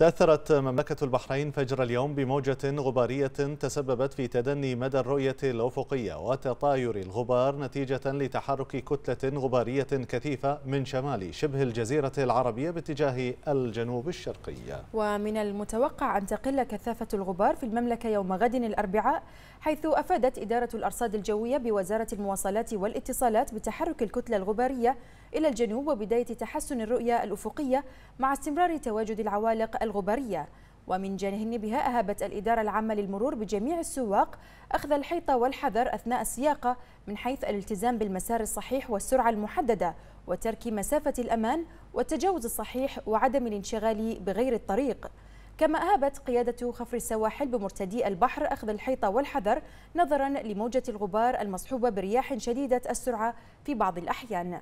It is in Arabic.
تأثرت مملكة البحرين فجر اليوم بموجة غبارية تسببت في تدني مدى الرؤية الأفقية وتطاير الغبار نتيجة لتحرك كتلة غبارية كثيفة من شمال شبه الجزيرة العربية باتجاه الجنوب الشرقي ومن المتوقع أن تقل كثافة الغبار في المملكة يوم غد الأربعاء حيث أفادت إدارة الأرصاد الجوية بوزارة المواصلات والاتصالات بتحرك الكتلة الغبارية إلى الجنوب وبداية تحسن الرؤية الأفقية مع استمرار تواجد العوالق الغبرية ومن جانبها أهبت الإدارة العامة للمرور بجميع السواق أخذ الحيطة والحذر أثناء السياقة من حيث الالتزام بالمسار الصحيح والسرعة المحددة وترك مسافة الأمان والتجاوز الصحيح وعدم الانشغال بغير الطريق كما أهبت قيادة خفر السواحل بمرتدي البحر أخذ الحيطة والحذر نظرا لموجة الغبار المصحوبة برياح شديدة السرعة في بعض الأحيان